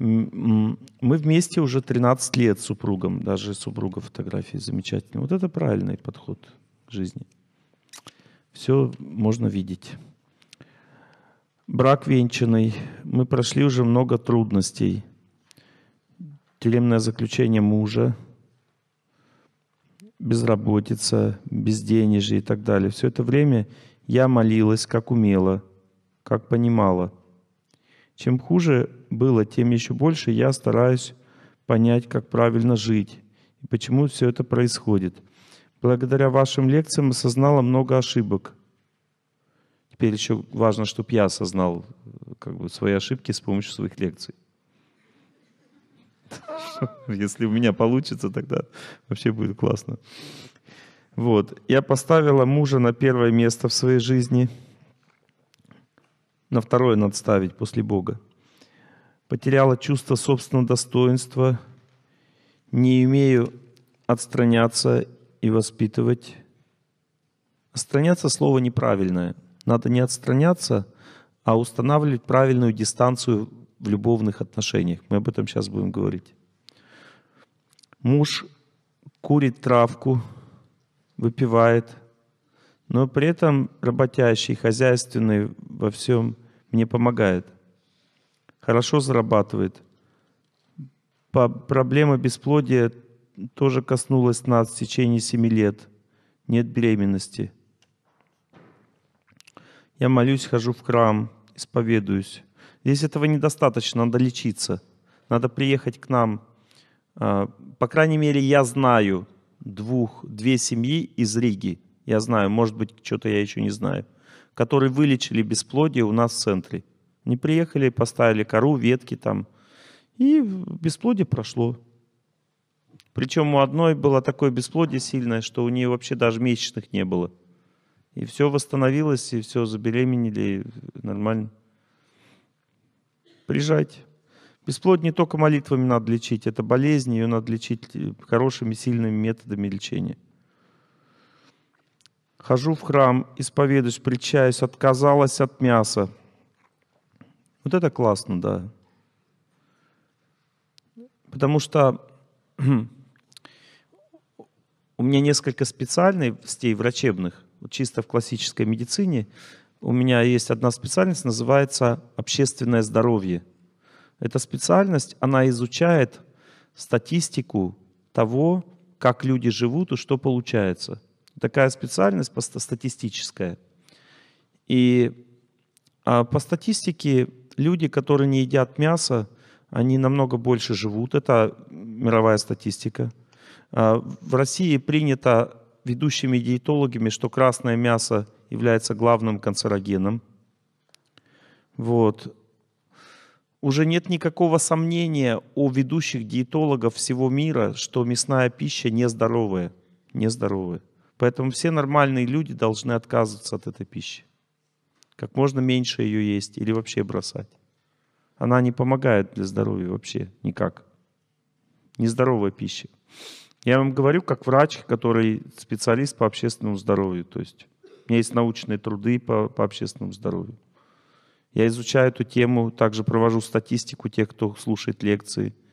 мы вместе уже 13 лет с супругом, даже супруга фотографии замечательная. Вот это правильный подход к жизни. Все можно видеть. Брак венчанный. Мы прошли уже много трудностей. Тюремное заключение мужа, безработица, безденежье и так далее. Все это время я молилась, как умела, как понимала – чем хуже было, тем еще больше я стараюсь понять, как правильно жить и почему все это происходит. Благодаря вашим лекциям осознала много ошибок. Теперь еще важно, чтобы я осознал как бы, свои ошибки с помощью своих лекций. Если у меня получится, тогда вообще будет классно. Вот. Я поставила мужа на первое место в своей жизни – на второе надо ставить после Бога. Потеряла чувство собственного достоинства, не умею отстраняться и воспитывать. Отстраняться слово неправильное. Надо не отстраняться, а устанавливать правильную дистанцию в любовных отношениях. Мы об этом сейчас будем говорить. Муж курит травку, выпивает, но при этом работящий, хозяйственный во всем – мне помогает. Хорошо зарабатывает. По проблема бесплодия тоже коснулась нас в течение семи лет. Нет беременности. Я молюсь, хожу в храм, исповедуюсь. Здесь этого недостаточно, надо лечиться. Надо приехать к нам. А, по крайней мере, я знаю двух, две семьи из Риги. Я знаю, может быть, что-то я еще не знаю – которые вылечили бесплодие у нас в центре. Они приехали, поставили кору, ветки там, и бесплодие прошло. Причем у одной было такое бесплодие сильное, что у нее вообще даже месячных не было. И все восстановилось, и все забеременели нормально. Приезжайте. Бесплодие не только молитвами надо лечить, это болезнь, ее надо лечить э, хорошими, сильными методами лечения. Хожу в храм, исповедуюсь, причаюсь, отказалась от мяса. Вот это классно, да. Потому что у меня несколько специальностей врачебных, чисто в классической медицине. У меня есть одна специальность, называется общественное здоровье. Эта специальность, она изучает статистику того, как люди живут и что получается – такая специальность статистическая. И а, по статистике люди, которые не едят мясо, они намного больше живут. Это мировая статистика. А, в России принято ведущими диетологами, что красное мясо является главным канцерогеном. Вот. Уже нет никакого сомнения у ведущих диетологов всего мира, что мясная пища нездоровая. Нездоровая. Поэтому все нормальные люди должны отказываться от этой пищи. Как можно меньше ее есть или вообще бросать. Она не помогает для здоровья вообще никак. Нездоровая пища. Я вам говорю, как врач, который специалист по общественному здоровью. То есть у меня есть научные труды по, по общественному здоровью. Я изучаю эту тему, также провожу статистику тех, кто слушает лекции –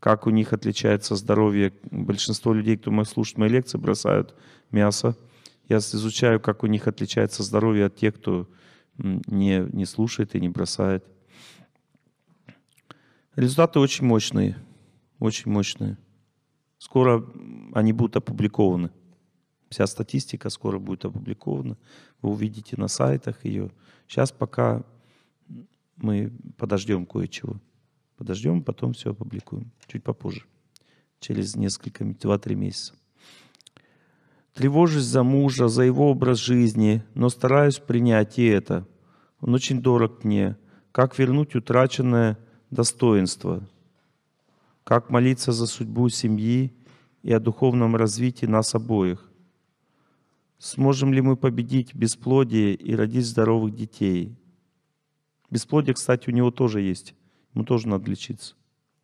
как у них отличается здоровье. Большинство людей, кто слушает мои лекции, бросают мясо. Я изучаю, как у них отличается здоровье от тех, кто не, не слушает и не бросает. Результаты очень мощные, очень мощные. Скоро они будут опубликованы. Вся статистика скоро будет опубликована. Вы увидите на сайтах ее. Сейчас пока мы подождем кое-чего. Подождем, потом все опубликуем. Чуть попозже. Через несколько, 2-3 месяца. Тревожусь за мужа, за его образ жизни, но стараюсь принять и это. Он очень дорог мне. Как вернуть утраченное достоинство? Как молиться за судьбу семьи и о духовном развитии нас обоих? Сможем ли мы победить бесплодие и родить здоровых детей? Бесплодие, кстати, у него тоже есть ему тоже надо лечиться.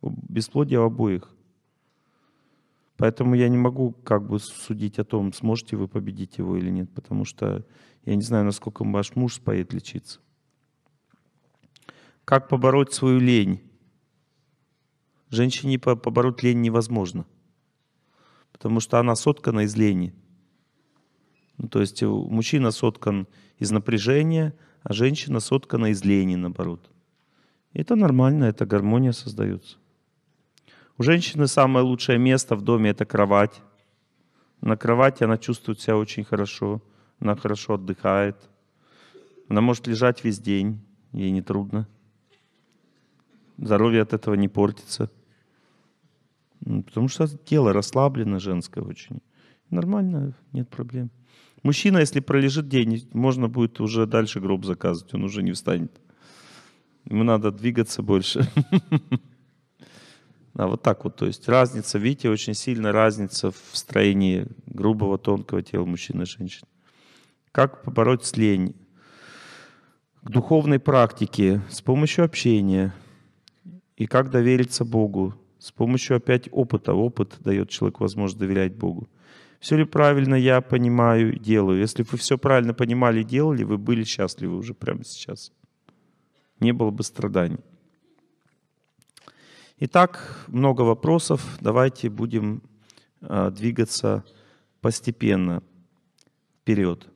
Бесплодие у обоих. Поэтому я не могу как бы судить о том, сможете вы победить его или нет, потому что я не знаю, насколько ваш муж споет лечиться. Как побороть свою лень? Женщине побороть лень невозможно, потому что она соткана из лени. Ну, то есть э, мужчина соткан из напряжения, а женщина соткана из лени, наоборот. Это нормально, это гармония создается. У женщины самое лучшее место в доме – это кровать. На кровати она чувствует себя очень хорошо, она хорошо отдыхает. Она может лежать весь день, ей не трудно. Здоровье от этого не портится. Ну, потому что тело расслаблено женское очень. Нормально, нет проблем. Мужчина, если пролежит день, можно будет уже дальше гроб заказывать, он уже не встанет. Ему надо двигаться больше. А вот так вот. То есть разница, видите, очень сильно разница в строении грубого, тонкого тела мужчин и женщин. Как побороть слень? К духовной практике с помощью общения. И как довериться Богу? С помощью опять опыта. Опыт дает человеку возможность доверять Богу. Все ли правильно я понимаю, делаю? Если вы все правильно понимали делали, вы были счастливы уже прямо сейчас не было бы страданий. Итак, много вопросов. Давайте будем а, двигаться постепенно вперед.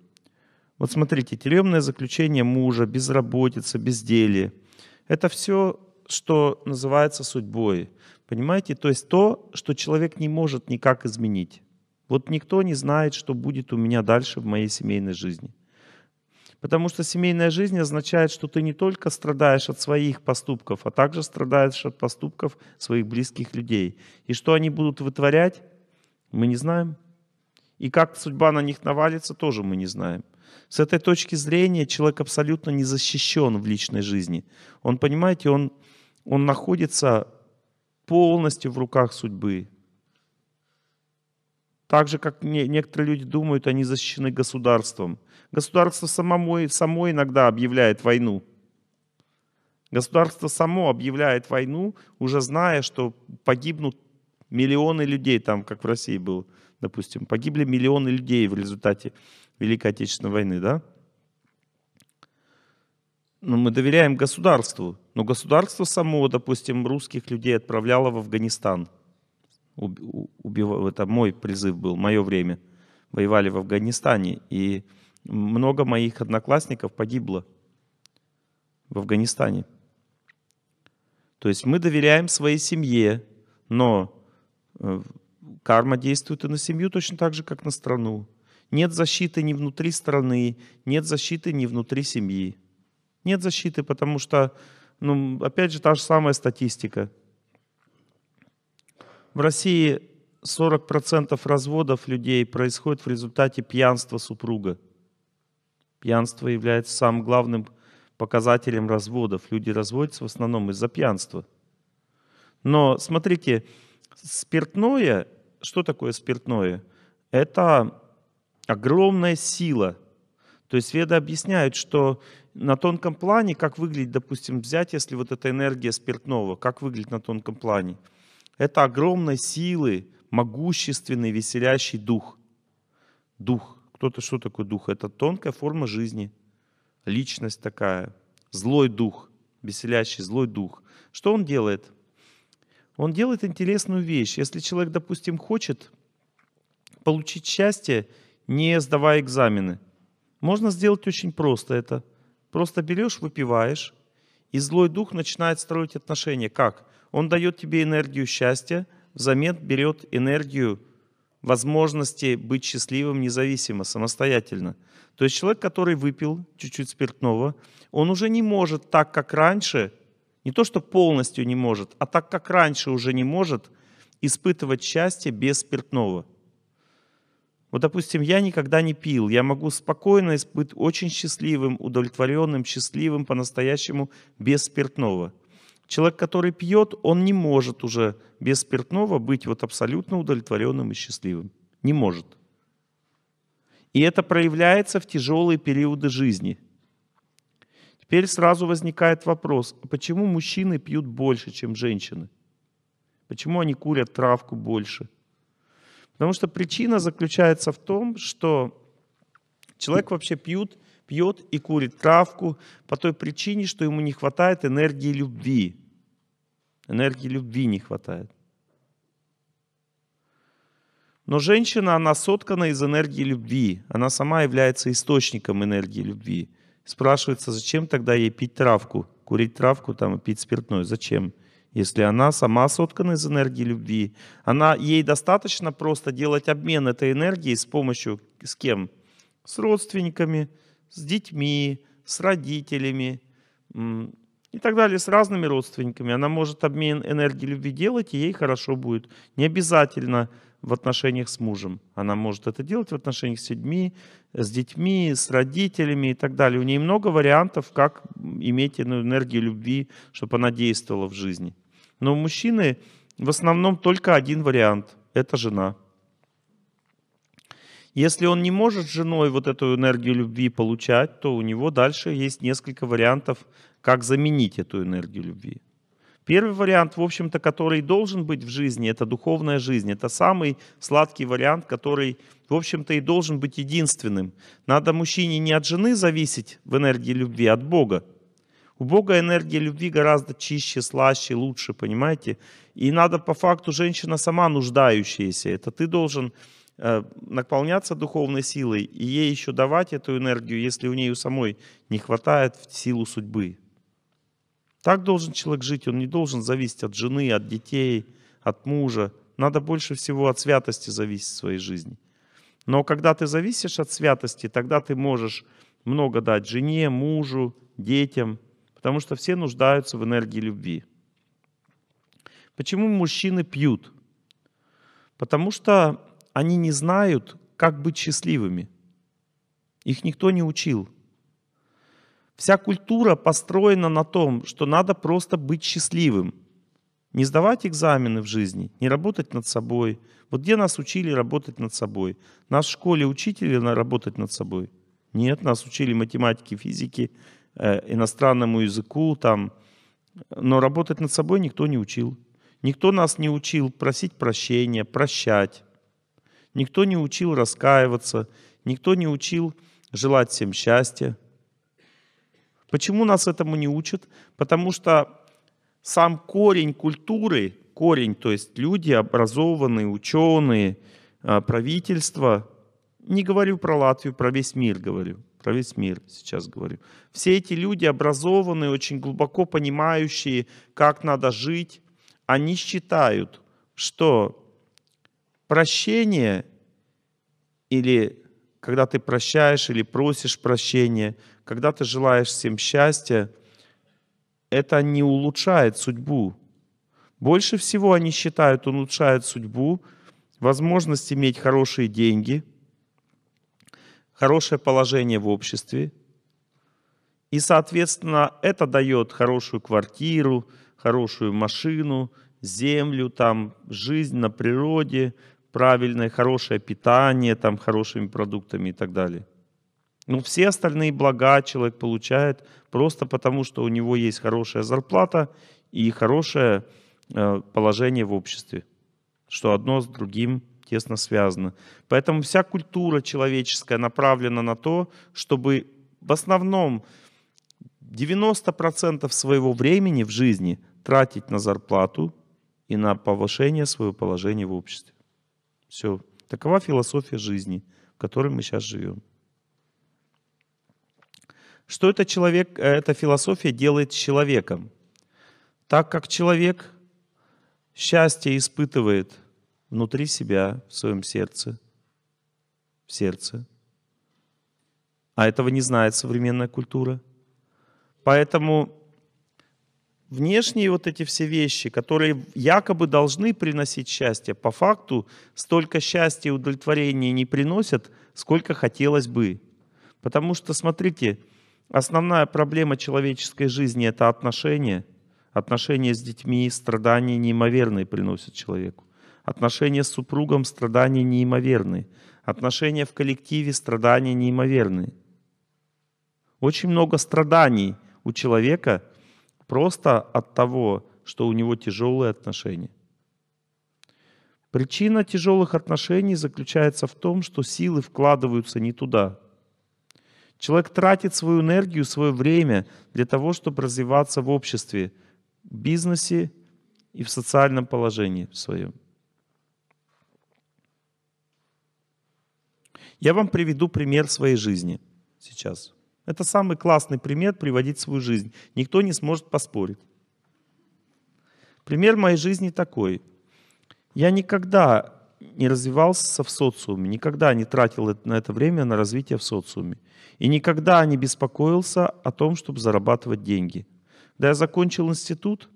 Вот смотрите, тюремное заключение мужа, безработица, безделие — это все, что называется судьбой. Понимаете? То есть то, что человек не может никак изменить. Вот никто не знает, что будет у меня дальше в моей семейной жизни – Потому что семейная жизнь означает, что ты не только страдаешь от своих поступков, а также страдаешь от поступков своих близких людей. И что они будут вытворять, мы не знаем. И как судьба на них навалится, тоже мы не знаем. С этой точки зрения человек абсолютно не защищен в личной жизни. Он, понимаете, он, он находится полностью в руках судьбы так же, как некоторые люди думают, они защищены государством. Государство самому, само иногда объявляет войну. Государство само объявляет войну, уже зная, что погибнут миллионы людей, там, как в России было, допустим, погибли миллионы людей в результате Великой Отечественной войны, да? Но мы доверяем государству, но государство само, допустим, русских людей отправляло в Афганистан – убивал, это мой призыв был, мое время, воевали в Афганистане, и много моих одноклассников погибло в Афганистане. То есть мы доверяем своей семье, но э, карма действует и на семью точно так же, как на страну. Нет защиты ни внутри страны, нет защиты ни внутри семьи. Нет защиты, потому что, ну, опять же, та же самая статистика – в России 40% разводов людей происходит в результате пьянства супруга. Пьянство является самым главным показателем разводов. Люди разводятся в основном из-за пьянства. Но смотрите, спиртное, что такое спиртное? Это огромная сила. То есть веды объясняют, что на тонком плане, как выглядит, допустим, взять, если вот эта энергия спиртного, как выглядит на тонком плане – это огромной силы, могущественный, веселящий дух. Дух. Кто-то что такое дух? Это тонкая форма жизни. Личность такая. Злой дух. Веселящий злой дух. Что он делает? Он делает интересную вещь. Если человек, допустим, хочет получить счастье, не сдавая экзамены, можно сделать очень просто это. Просто берешь, выпиваешь, и злой дух начинает строить отношения. Как? Он дает тебе энергию счастья, взамен берет энергию возможности быть счастливым независимо, самостоятельно. То есть человек, который выпил чуть-чуть спиртного, он уже не может так, как раньше, не то что полностью не может, а так, как раньше уже не может испытывать счастье без спиртного. Вот, допустим, я никогда не пил, я могу спокойно быть очень счастливым, удовлетворенным, счастливым по-настоящему без спиртного – Человек, который пьет, он не может уже без спиртного быть вот абсолютно удовлетворенным и счастливым. Не может. И это проявляется в тяжелые периоды жизни. Теперь сразу возникает вопрос, почему мужчины пьют больше, чем женщины? Почему они курят травку больше? Потому что причина заключается в том, что человек вообще пьет пьет и курит травку по той причине, что ему не хватает энергии любви. Энергии любви не хватает. Но женщина, она соткана из энергии любви. Она сама является источником энергии любви. Спрашивается, зачем тогда ей пить травку, курить травку там и пить спиртное? Зачем? Если она сама соткана из энергии любви, она, ей достаточно просто делать обмен этой энергией с помощью с кем? С родственниками, с детьми, с родителями и так далее, с разными родственниками. Она может обмен энергии любви делать, и ей хорошо будет. Не обязательно в отношениях с мужем. Она может это делать в отношениях с людьми, с детьми, с родителями и так далее. У нее много вариантов, как иметь энергию любви, чтобы она действовала в жизни. Но у мужчины в основном только один вариант – это жена. Если он не может с женой вот эту энергию любви получать, то у него дальше есть несколько вариантов, как заменить эту энергию любви. Первый вариант, в общем-то, который должен быть в жизни, это духовная жизнь. Это самый сладкий вариант, который, в общем-то, и должен быть единственным. Надо мужчине не от жены зависеть в энергии любви, а от Бога. У Бога энергия любви гораздо чище, слаще, лучше, понимаете? И надо по факту женщина сама нуждающаяся. Это ты должен Э, наполняться духовной силой и ей еще давать эту энергию, если у нее самой не хватает в силу судьбы. Так должен человек жить, он не должен зависеть от жены, от детей, от мужа. Надо больше всего от святости зависеть в своей жизни. Но когда ты зависишь от святости, тогда ты можешь много дать жене, мужу, детям, потому что все нуждаются в энергии любви. Почему мужчины пьют? Потому что они не знают, как быть счастливыми. Их никто не учил. Вся культура построена на том, что надо просто быть счастливым. Не сдавать экзамены в жизни, не работать над собой. Вот где нас учили работать над собой? Нас в школе учили работать над собой? Нет, нас учили математике, физике, э, иностранному языку, там. но работать над собой никто не учил. Никто нас не учил просить прощения, прощать. Никто не учил раскаиваться, никто не учил желать всем счастья. Почему нас этому не учат? Потому что сам корень культуры, корень, то есть люди образованные, ученые, а, правительство, не говорю про Латвию, про весь мир говорю, про весь мир сейчас говорю. Все эти люди образованные, очень глубоко понимающие, как надо жить, они считают, что прощение или когда ты прощаешь или просишь прощения, когда ты желаешь всем счастья, это не улучшает судьбу. Больше всего они считают, улучшает судьбу, возможность иметь хорошие деньги, хорошее положение в обществе. И, соответственно, это дает хорошую квартиру, хорошую машину, землю, там, жизнь на природе, правильное, хорошее питание, там, хорошими продуктами и так далее. Но ну, все остальные блага человек получает просто потому, что у него есть хорошая зарплата и хорошее э, положение в обществе, что одно с другим тесно связано. Поэтому вся культура человеческая направлена на то, чтобы в основном 90% своего времени в жизни тратить на зарплату и на повышение своего положения в обществе. Все. Такова философия жизни, в которой мы сейчас живем. Что это человек, э, эта философия делает с человеком? Так как человек счастье испытывает внутри себя, в своем сердце, в сердце, а этого не знает современная культура. Поэтому внешние вот эти все вещи, которые якобы должны приносить счастье, по факту столько счастья и удовлетворения не приносят, сколько хотелось бы. Потому что, смотрите, основная проблема человеческой жизни – это отношения. Отношения с детьми, страдания неимоверные приносят человеку. Отношения с супругом, страдания неимоверные. Отношения в коллективе, страдания неимоверные. Очень много страданий у человека – Просто от того, что у него тяжелые отношения. Причина тяжелых отношений заключается в том, что силы вкладываются не туда. Человек тратит свою энергию, свое время для того, чтобы развиваться в обществе, в бизнесе и в социальном положении своем. Я вам приведу пример своей жизни сейчас. Это самый классный пример приводить в свою жизнь. Никто не сможет поспорить. Пример моей жизни такой. Я никогда не развивался в социуме, никогда не тратил на это время на развитие в социуме. И никогда не беспокоился о том, чтобы зарабатывать деньги. Когда я закончил институт,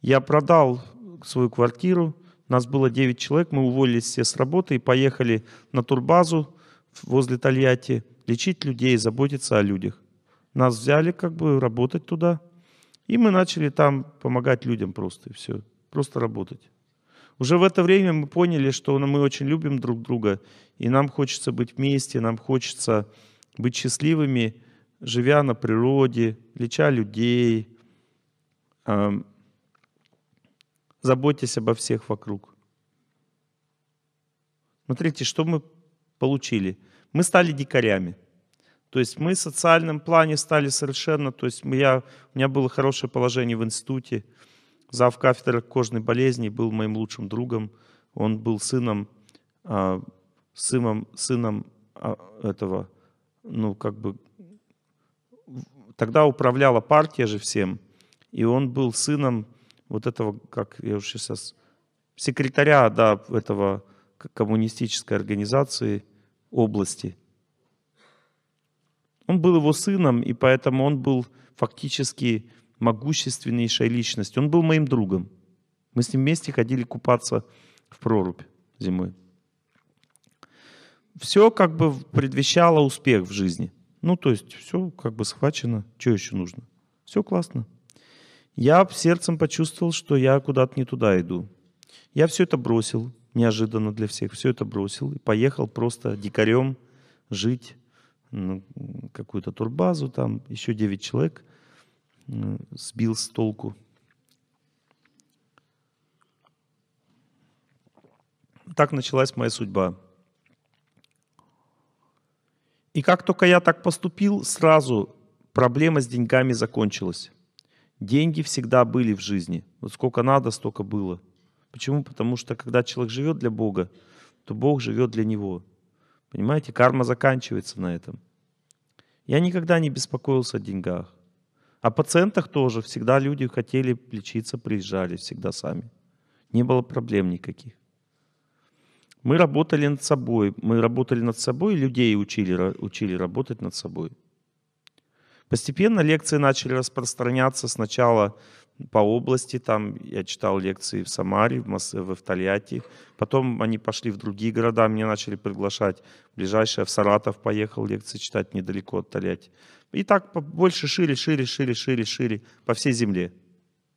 я продал свою квартиру, нас было 9 человек, мы уволились все с работы и поехали на турбазу возле Тольятти, лечить людей, заботиться о людях. Нас взяли как бы работать туда, и мы начали там помогать людям просто, и все, просто работать. Уже в это время мы поняли, что ну, мы очень любим друг друга, и нам хочется быть вместе, нам хочется быть счастливыми, живя на природе, леча людей, заботясь обо всех вокруг. Смотрите, что мы получили – мы стали дикарями. То есть мы в социальном плане стали совершенно, то есть я, у меня было хорошее положение в институте, зав кафедра кожной болезни был моим лучшим другом, он был сыном, э, сыном, сыном э, этого, ну как бы, тогда управляла партия же всем, и он был сыном вот этого, как я уже сейчас, секретаря, да, этого коммунистической организации, области. Он был его сыном, и поэтому он был фактически могущественнейшей личностью. Он был моим другом. Мы с ним вместе ходили купаться в прорубь зимой. Все как бы предвещало успех в жизни. Ну, то есть все как бы схвачено. Что еще нужно? Все классно. Я сердцем почувствовал, что я куда-то не туда иду. Я все это бросил неожиданно для всех, все это бросил и поехал просто дикарем жить на ну, какую-то турбазу, там еще 9 человек э, сбил с толку. Так началась моя судьба. И как только я так поступил, сразу проблема с деньгами закончилась. Деньги всегда были в жизни. Вот сколько надо, столько было – Почему? Потому что когда человек живет для Бога, то Бог живет для него. Понимаете, карма заканчивается на этом. Я никогда не беспокоился о деньгах. О пациентах тоже. Всегда люди хотели лечиться, приезжали всегда сами. Не было проблем никаких. Мы работали над собой. Мы работали над собой, людей учили, учили работать над собой. Постепенно лекции начали распространяться сначала по области, там я читал лекции в Самаре, в, Мос... в Тольятти. Потом они пошли в другие города, меня начали приглашать. Ближайшее в Саратов поехал лекции читать недалеко от Тольятти. И так больше, шире, шире, шире, шире, шире, по всей земле.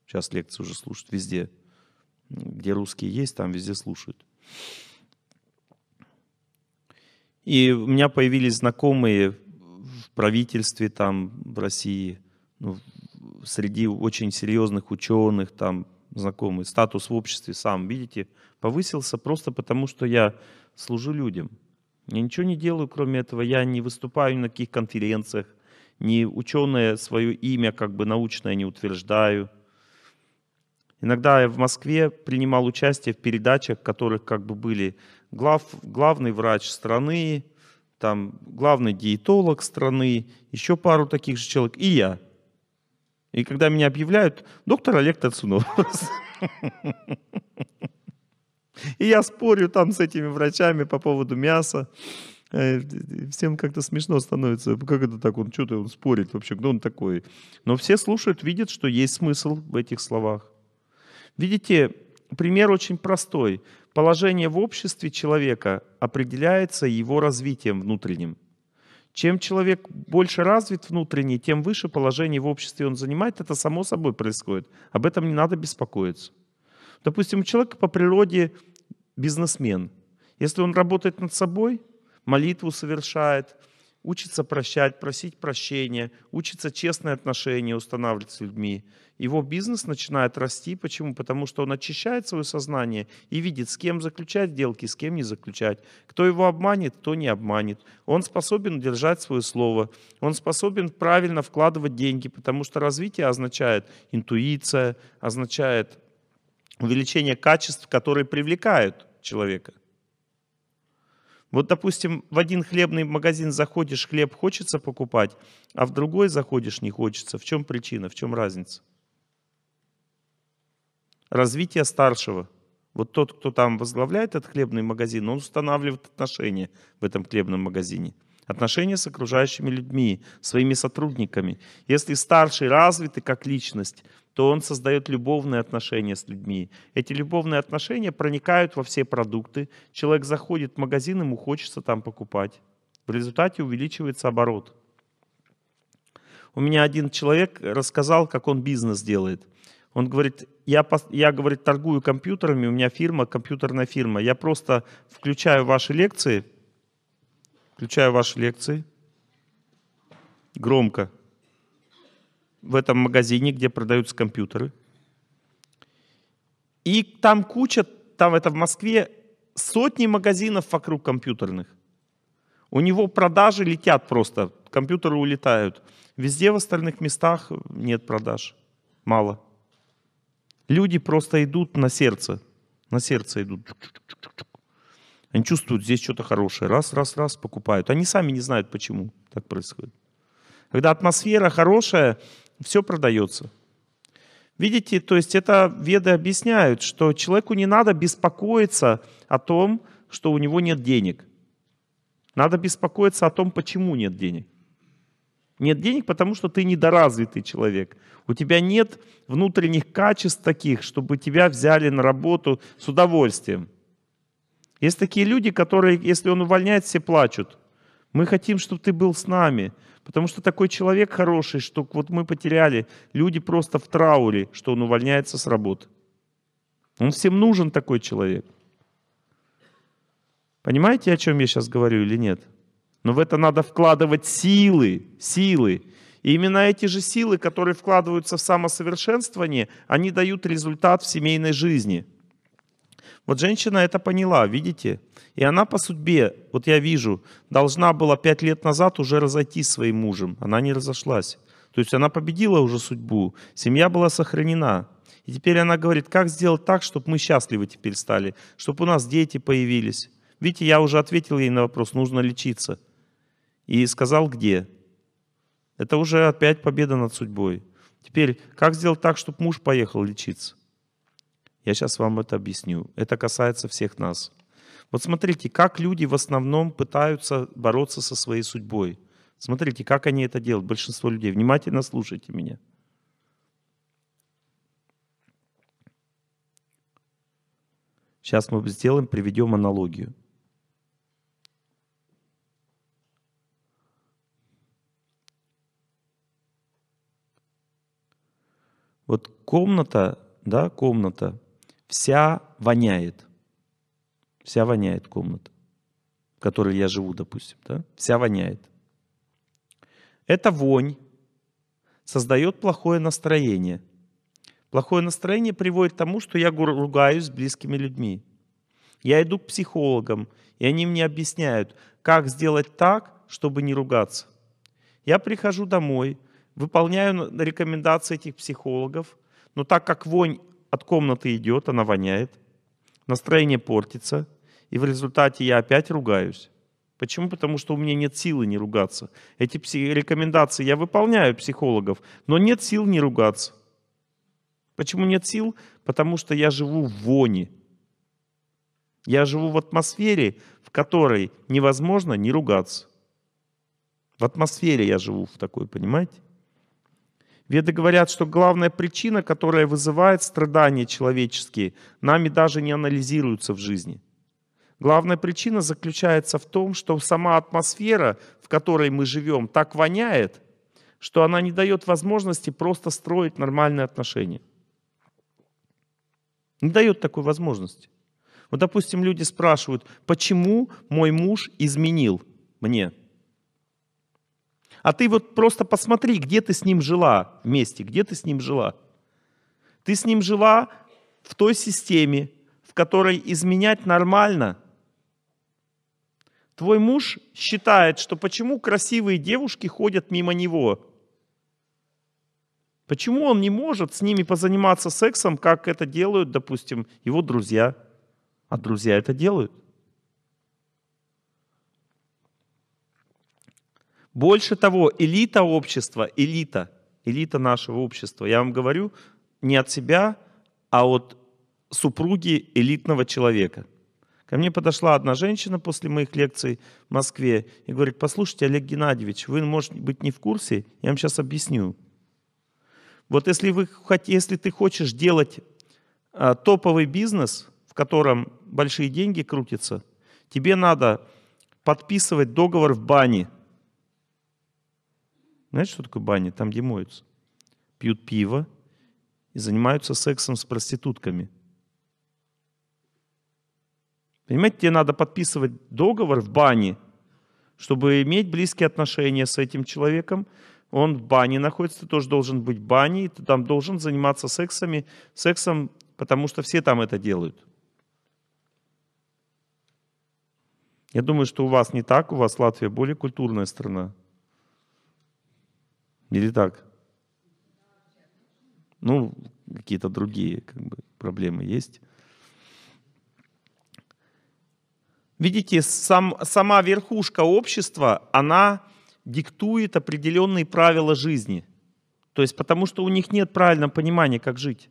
Сейчас лекции уже слушают везде. Где русские есть, там везде слушают. И у меня появились знакомые в правительстве там в России, ну, среди очень серьезных ученых, там, знакомый, статус в обществе сам, видите, повысился просто потому, что я служу людям. Я ничего не делаю, кроме этого. Я не выступаю на каких конференциях, не ученое свое имя как бы научное не утверждаю. Иногда я в Москве принимал участие в передачах, которых как бы были глав, главный врач страны, там главный диетолог страны, еще пару таких же человек и я – и когда меня объявляют, доктор Олег Тацунов. И я спорю там с этими врачами по поводу мяса. Э, всем как-то смешно становится. Как это так? Он что-то он спорит вообще, кто он такой? Но все слушают, видят, что есть смысл в этих словах. Видите, пример очень простой. Положение в обществе человека определяется его развитием внутренним. Чем человек больше развит внутренне, тем выше положение в обществе он занимает. Это само собой происходит. Об этом не надо беспокоиться. Допустим, человек по природе бизнесмен. Если он работает над собой, молитву совершает – учится прощать, просить прощения, учится честные отношения устанавливать с людьми. Его бизнес начинает расти. Почему? Потому что он очищает свое сознание и видит, с кем заключать сделки, с кем не заключать. Кто его обманет, кто не обманет. Он способен держать свое слово. Он способен правильно вкладывать деньги, потому что развитие означает интуиция, означает увеличение качеств, которые привлекают человека. Вот, допустим, в один хлебный магазин заходишь, хлеб хочется покупать, а в другой заходишь, не хочется. В чем причина, в чем разница? Развитие старшего. Вот тот, кто там возглавляет этот хлебный магазин, он устанавливает отношения в этом хлебном магазине – отношения с окружающими людьми, своими сотрудниками. Если старший развитый как личность, то он создает любовные отношения с людьми. Эти любовные отношения проникают во все продукты. Человек заходит в магазин, ему хочется там покупать. В результате увеличивается оборот. У меня один человек рассказал, как он бизнес делает. Он говорит, я, я говорит, торгую компьютерами, у меня фирма, компьютерная фирма. Я просто включаю ваши лекции, включаю ваши лекции громко в этом магазине, где продаются компьютеры. И там куча, там это в Москве, сотни магазинов вокруг компьютерных. У него продажи летят просто, компьютеры улетают. Везде в остальных местах нет продаж, мало. Люди просто идут на сердце, на сердце идут. Они чувствуют здесь что-то хорошее. Раз, раз, раз покупают. Они сами не знают, почему так происходит. Когда атмосфера хорошая, все продается. Видите, то есть это веды объясняют, что человеку не надо беспокоиться о том, что у него нет денег. Надо беспокоиться о том, почему нет денег. Нет денег, потому что ты недоразвитый человек. У тебя нет внутренних качеств таких, чтобы тебя взяли на работу с удовольствием. Есть такие люди, которые, если он увольняет, все плачут. Мы хотим, чтобы ты был с нами. Потому что такой человек хороший, что вот мы потеряли. Люди просто в трауре, что он увольняется с работы. Он всем нужен такой человек. Понимаете, о чем я сейчас говорю или нет? Но в это надо вкладывать силы, силы. И именно эти же силы, которые вкладываются в самосовершенствование, они дают результат в семейной жизни – вот женщина это поняла, видите? И она по судьбе, вот я вижу, должна была пять лет назад уже разойтись своим мужем. Она не разошлась. То есть она победила уже судьбу, семья была сохранена. И теперь она говорит, как сделать так, чтобы мы счастливы теперь стали, чтобы у нас дети появились. Видите, я уже ответил ей на вопрос, нужно лечиться. И сказал, где. Это уже опять победа над судьбой. Теперь, как сделать так, чтобы муж поехал лечиться? Я сейчас вам это объясню. Это касается всех нас. Вот смотрите, как люди в основном пытаются бороться со своей судьбой. Смотрите, как они это делают, большинство людей. Внимательно слушайте меня. Сейчас мы сделаем, приведем аналогию. Вот комната, да, комната – вся воняет. Вся воняет комната, в которой я живу, допустим. Да? Вся воняет. Эта вонь создает плохое настроение. Плохое настроение приводит к тому, что я ругаюсь с близкими людьми. Я иду к психологам, и они мне объясняют, как сделать так, чтобы не ругаться. Я прихожу домой, выполняю рекомендации этих психологов, но так как вонь от комнаты идет, она воняет, настроение портится, и в результате я опять ругаюсь. Почему? Потому что у меня нет силы не ругаться. Эти рекомендации я выполняю психологов, но нет сил не ругаться. Почему нет сил? Потому что я живу в воне. Я живу в атмосфере, в которой невозможно не ругаться. В атмосфере я живу в такой, понимаете? Веды говорят, что главная причина, которая вызывает страдания человеческие, нами даже не анализируется в жизни. Главная причина заключается в том, что сама атмосфера, в которой мы живем, так воняет, что она не дает возможности просто строить нормальные отношения. Не дает такой возможности. Вот, допустим, люди спрашивают, почему мой муж изменил мне? А ты вот просто посмотри, где ты с ним жила вместе, где ты с ним жила. Ты с ним жила в той системе, в которой изменять нормально. Твой муж считает, что почему красивые девушки ходят мимо него. Почему он не может с ними позаниматься сексом, как это делают, допустим, его друзья? А друзья это делают. Больше того, элита общества, элита, элита нашего общества, я вам говорю, не от себя, а от супруги элитного человека. Ко мне подошла одна женщина после моих лекций в Москве и говорит, послушайте, Олег Геннадьевич, вы, может быть, не в курсе, я вам сейчас объясню. Вот если, вы, если ты хочешь делать а, топовый бизнес, в котором большие деньги крутятся, тебе надо подписывать договор в бане – знаете, что такое баня? Там, где моются. Пьют пиво и занимаются сексом с проститутками. Понимаете, тебе надо подписывать договор в бане, чтобы иметь близкие отношения с этим человеком. Он в бане находится, ты тоже должен быть в бане, и ты там должен заниматься сексами, сексом, потому что все там это делают. Я думаю, что у вас не так, у вас Латвия более культурная страна. Или так? Ну, какие-то другие как бы, проблемы есть. Видите, сам, сама верхушка общества, она диктует определенные правила жизни. То есть потому что у них нет правильного понимания, как жить.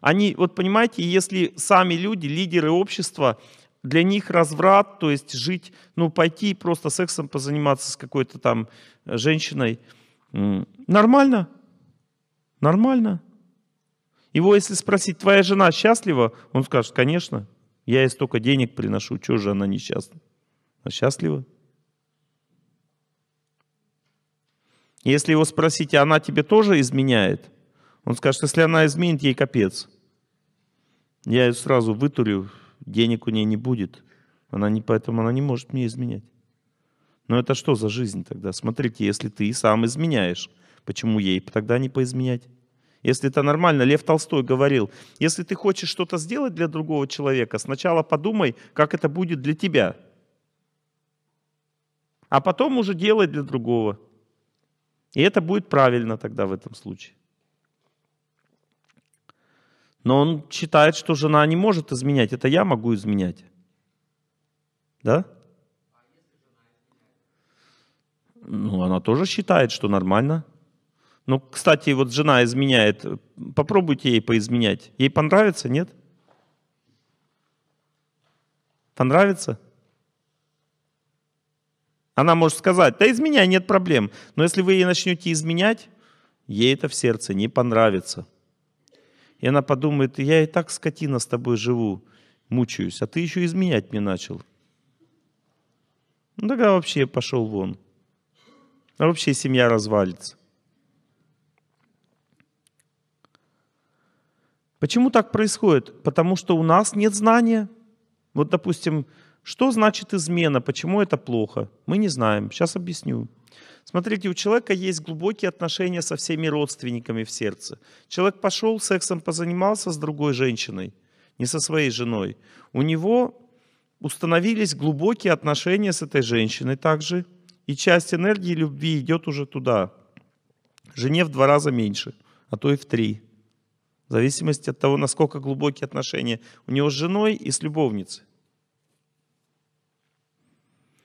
Они, вот понимаете, если сами люди, лидеры общества, для них разврат, то есть жить, ну пойти просто сексом позаниматься с какой-то там женщиной – Нормально. Нормально. Его, если спросить, твоя жена счастлива, он скажет, конечно, я ей столько денег приношу, чего же она несчастна? а счастлива. Если его спросить, а она тебе тоже изменяет? Он скажет, если она изменит, ей капец. Я ее сразу вытурю, денег у нее не будет. Она не, поэтому она не может мне изменять. Но «Ну, это что за жизнь тогда? Смотрите, если ты сам изменяешь, почему ей тогда не поизменять? Если это нормально, Лев Толстой говорил, если ты хочешь что-то сделать для другого человека, сначала подумай, как это будет для тебя. А потом уже делай для другого. И это будет правильно тогда в этом случае. Но он считает, что жена не может изменять, это я могу изменять. Да? Ну, она тоже считает, что нормально. Ну, кстати, вот жена изменяет. Попробуйте ей поизменять. Ей понравится, нет? Понравится? Она может сказать, да изменяй, нет проблем. Но если вы ей начнете изменять, ей это в сердце не понравится. И она подумает, я и так скотина с тобой живу, мучаюсь, а ты еще изменять мне начал. Ну тогда вообще пошел вон. А вообще семья развалится. Почему так происходит? Потому что у нас нет знания. Вот, допустим, что значит измена? Почему это плохо? Мы не знаем. Сейчас объясню. Смотрите, у человека есть глубокие отношения со всеми родственниками в сердце. Человек пошел, сексом позанимался с другой женщиной, не со своей женой. У него установились глубокие отношения с этой женщиной также и часть энергии любви идет уже туда. Жене в два раза меньше, а то и в три. В зависимости от того, насколько глубокие отношения у него с женой и с любовницей.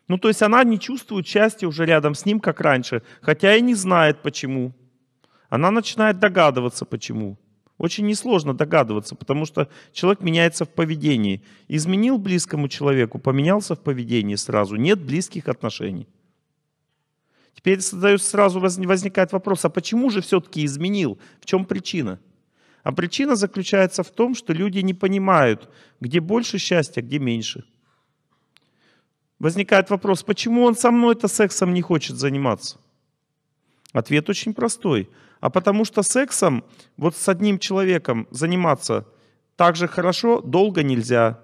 Ну, то есть она не чувствует счастья уже рядом с ним, как раньше, хотя и не знает почему. Она начинает догадываться почему. Очень несложно догадываться, потому что человек меняется в поведении. Изменил близкому человеку, поменялся в поведении сразу. Нет близких отношений. Теперь сразу возникает вопрос, а почему же все-таки изменил? В чем причина? А причина заключается в том, что люди не понимают, где больше счастья, где меньше. Возникает вопрос, почему он со мной-то сексом не хочет заниматься? Ответ очень простой. А потому что сексом вот с одним человеком заниматься так же хорошо долго нельзя.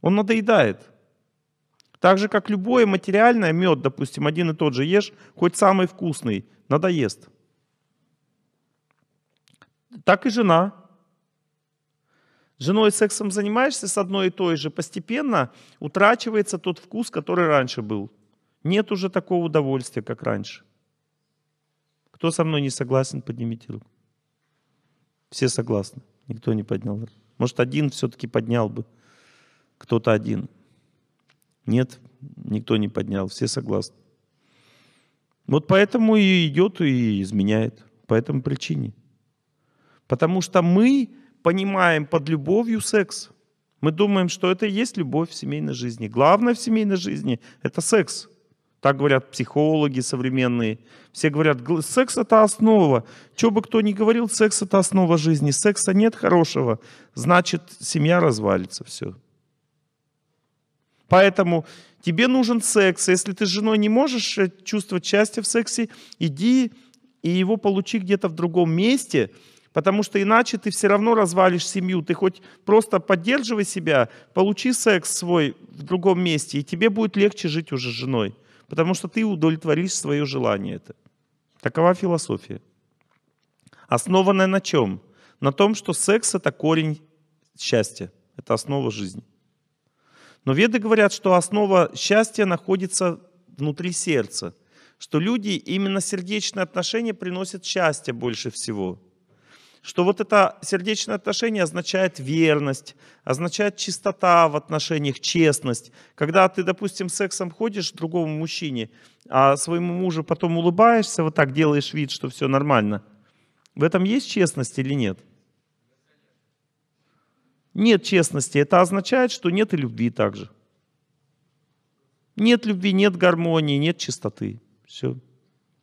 Он надоедает. Так же, как любое материальное, мед, допустим, один и тот же ешь, хоть самый вкусный, надоест. Так и жена. Женой сексом занимаешься с одной и той же, постепенно утрачивается тот вкус, который раньше был. Нет уже такого удовольствия, как раньше. Кто со мной не согласен, поднимите руку. Все согласны. Никто не поднял. Может, один все-таки поднял бы. Кто-то один. Нет, никто не поднял, все согласны. Вот поэтому и идет и изменяет, по этому причине. Потому что мы понимаем под любовью секс. Мы думаем, что это и есть любовь в семейной жизни. Главное в семейной жизни – это секс. Так говорят психологи современные. Все говорят, секс – это основа. Что бы кто ни говорил, секс – это основа жизни. Секса нет хорошего, значит, семья развалится, все. Поэтому тебе нужен секс. Если ты с женой не можешь э, чувствовать счастье в сексе, иди и его получи где-то в другом месте, потому что иначе ты все равно развалишь семью. Ты хоть просто поддерживай себя, получи секс свой в другом месте, и тебе будет легче жить уже с женой, потому что ты удовлетворишь свое желание. Это. Такова философия. Основанная на чем? На том, что секс — это корень счастья, это основа жизни. Но веды говорят, что основа счастья находится внутри сердца, что люди именно сердечные отношения приносят счастье больше всего. Что вот это сердечное отношение означает верность, означает чистота в отношениях, честность. Когда ты, допустим, сексом ходишь к другому мужчине, а своему мужу потом улыбаешься, вот так делаешь вид, что все нормально. В этом есть честность или нет? Нет честности. Это означает, что нет и любви также. Нет любви, нет гармонии, нет чистоты. Все.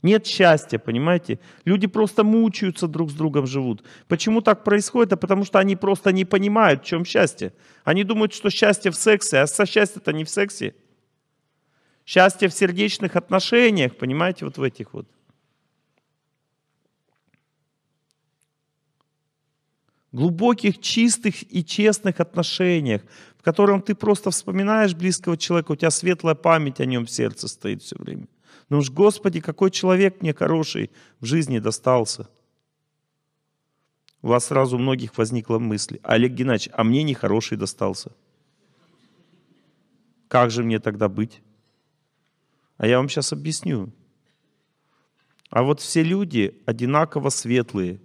Нет счастья, понимаете? Люди просто мучаются друг с другом, живут. Почему так происходит? А потому что они просто не понимают, в чем счастье. Они думают, что счастье в сексе, а со счастье-то не в сексе. Счастье в сердечных отношениях, понимаете, вот в этих вот. глубоких, чистых и честных отношениях, в котором ты просто вспоминаешь близкого человека, у тебя светлая память о нем в сердце стоит все время. Ну уж, Господи, какой человек мне хороший в жизни достался. У вас сразу у многих возникла мысль, Олег Геннадьевич, а мне нехороший достался. Как же мне тогда быть? А я вам сейчас объясню. А вот все люди одинаково светлые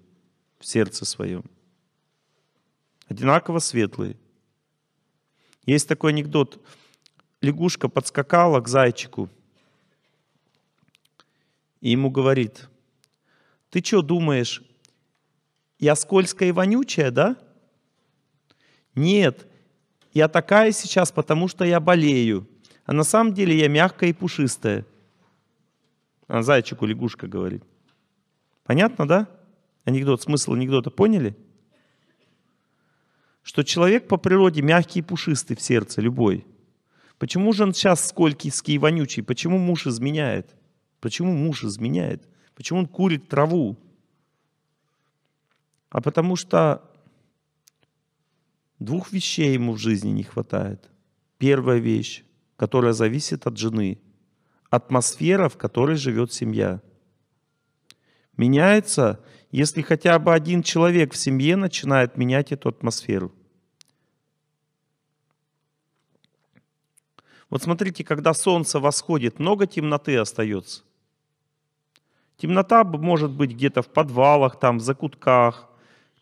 в сердце своем одинаково светлые. Есть такой анекдот. Лягушка подскакала к зайчику и ему говорит, ты что думаешь, я скользкая и вонючая, да? Нет, я такая сейчас, потому что я болею. А на самом деле я мягкая и пушистая. А зайчику лягушка говорит. Понятно, да? Анекдот, смысл анекдота поняли? что человек по природе мягкий и пушистый в сердце, любой. Почему же он сейчас скользкий, и вонючий? Почему муж изменяет? Почему муж изменяет? Почему он курит траву? А потому что двух вещей ему в жизни не хватает. Первая вещь, которая зависит от жены, атмосфера, в которой живет семья. Меняется если хотя бы один человек в семье начинает менять эту атмосферу. Вот смотрите, когда солнце восходит, много темноты остается. Темнота может быть где-то в подвалах, там, в закутках,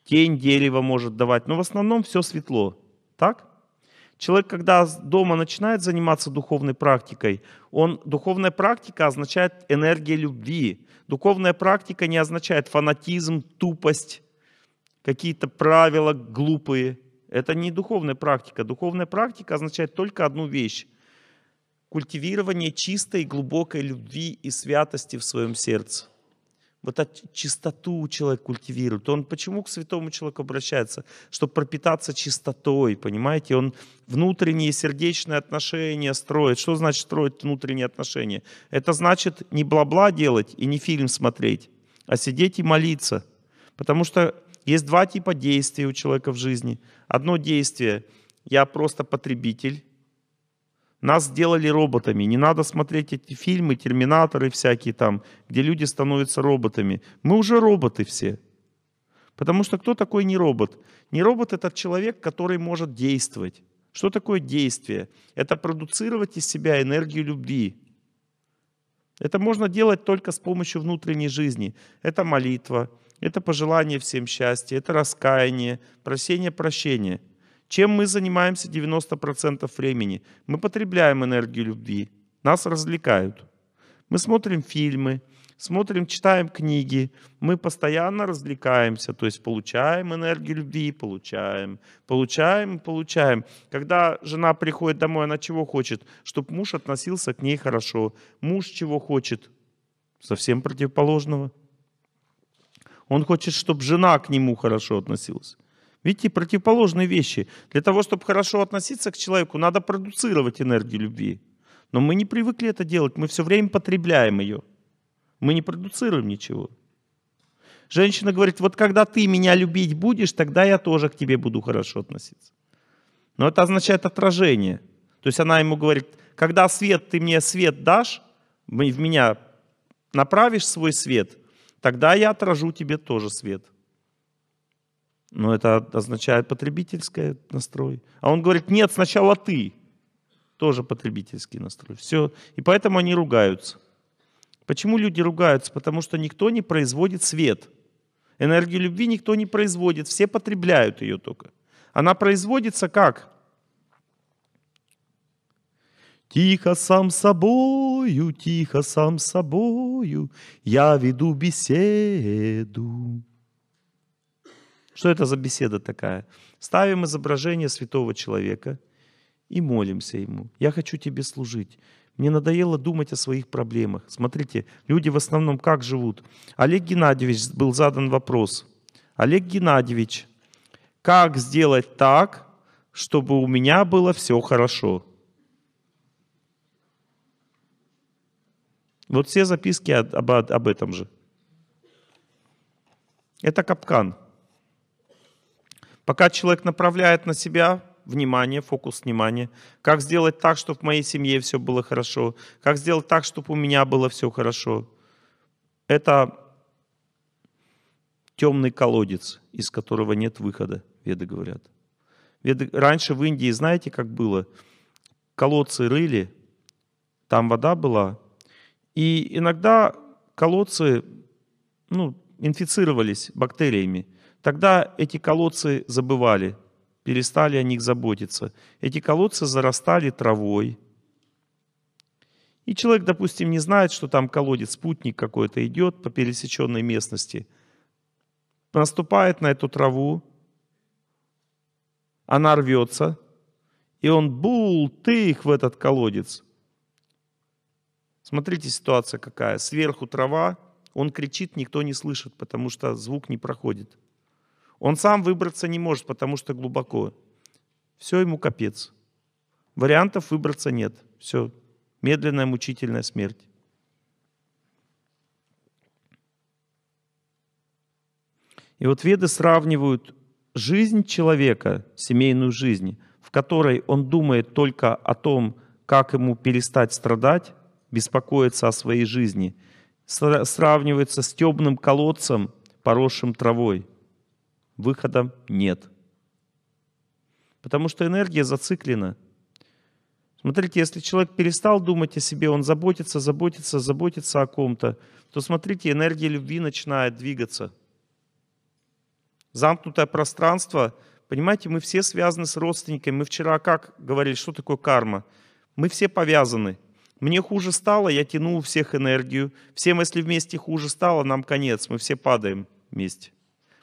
тень дерева может давать, но в основном все светло. Так? Человек, когда дома начинает заниматься духовной практикой, он, духовная практика означает энергия любви. Духовная практика не означает фанатизм, тупость, какие-то правила глупые. Это не духовная практика. Духовная практика означает только одну вещь культивирование чистой глубокой любви и святости в своем сердце вот эту чистоту человек культивирует. То Он почему к святому человеку обращается? Чтобы пропитаться чистотой, понимаете? Он внутренние сердечные отношения строит. Что значит строить внутренние отношения? Это значит не бла-бла делать и не фильм смотреть, а сидеть и молиться. Потому что есть два типа действий у человека в жизни. Одно действие – я просто потребитель, нас сделали роботами. Не надо смотреть эти фильмы, терминаторы всякие там, где люди становятся роботами. Мы уже роботы все. Потому что кто такой не робот? Не робот это человек, который может действовать. Что такое действие? Это продуцировать из себя энергию любви. Это можно делать только с помощью внутренней жизни. Это молитва, это пожелание всем счастья, это раскаяние, просение прощения. Чем мы занимаемся 90% времени? Мы потребляем энергию любви. Нас развлекают. Мы смотрим фильмы, смотрим, читаем книги, мы постоянно развлекаемся, то есть получаем энергию любви, получаем, получаем, получаем. Когда жена приходит домой, она чего хочет? Чтобы муж относился к ней хорошо. Муж чего хочет? Совсем противоположного. Он хочет, чтобы жена к нему хорошо относилась. Видите, противоположные вещи. Для того, чтобы хорошо относиться к человеку, надо продуцировать энергию любви. Но мы не привыкли это делать, мы все время потребляем ее. Мы не продуцируем ничего. Женщина говорит, вот когда ты меня любить будешь, тогда я тоже к тебе буду хорошо относиться. Но это означает отражение. То есть она ему говорит, когда свет, ты мне свет дашь, в меня направишь свой свет, тогда я отражу тебе тоже свет. Но это означает потребительский настрой. А он говорит, нет, сначала ты. Тоже потребительский настрой. Все. И поэтому они ругаются. Почему люди ругаются? Потому что никто не производит свет. Энергию любви никто не производит. Все потребляют ее только. Она производится как? Тихо сам собою, тихо сам собою, я веду беседу. Что это за беседа такая? Ставим изображение святого человека и молимся ему. Я хочу тебе служить. Мне надоело думать о своих проблемах. Смотрите, люди в основном как живут? Олег Геннадьевич был задан вопрос. Олег Геннадьевич, как сделать так, чтобы у меня было все хорошо? Вот все записки об, об, об этом же. Это капкан. Пока человек направляет на себя внимание, фокус внимания, как сделать так, чтобы в моей семье все было хорошо, как сделать так, чтобы у меня было все хорошо. Это темный колодец, из которого нет выхода, веды говорят. Веды, раньше в Индии, знаете, как было? Колодцы рыли, там вода была, и иногда колодцы ну, инфицировались бактериями – Тогда эти колодцы забывали, перестали о них заботиться. Эти колодцы зарастали травой. И человек, допустим, не знает, что там колодец, спутник какой-то идет по пересеченной местности, наступает на эту траву, она рвется, и он бул, ты их в этот колодец. Смотрите, ситуация какая. Сверху трава, он кричит, никто не слышит, потому что звук не проходит. Он сам выбраться не может, потому что глубоко. Все ему капец. Вариантов выбраться нет. Все. Медленная, мучительная смерть. И вот веды сравнивают жизнь человека, семейную жизнь, в которой он думает только о том, как ему перестать страдать, беспокоиться о своей жизни, сравнивается с темным колодцем, поросшим травой – выхода нет. Потому что энергия зациклена. Смотрите, если человек перестал думать о себе, он заботится, заботится, заботится о ком-то, то смотрите, энергия любви начинает двигаться. Замкнутое пространство, понимаете, мы все связаны с родственниками. Мы вчера как говорили, что такое карма? Мы все повязаны. Мне хуже стало, я тяну у всех энергию. Всем, если вместе хуже стало, нам конец, мы все падаем вместе.